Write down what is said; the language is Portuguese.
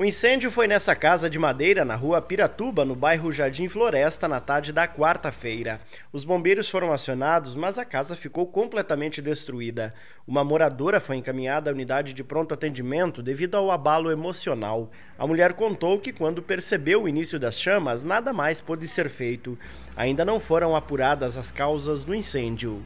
O incêndio foi nessa casa de madeira na rua Piratuba, no bairro Jardim Floresta, na tarde da quarta-feira. Os bombeiros foram acionados, mas a casa ficou completamente destruída. Uma moradora foi encaminhada à unidade de pronto atendimento devido ao abalo emocional. A mulher contou que, quando percebeu o início das chamas, nada mais pôde ser feito. Ainda não foram apuradas as causas do incêndio.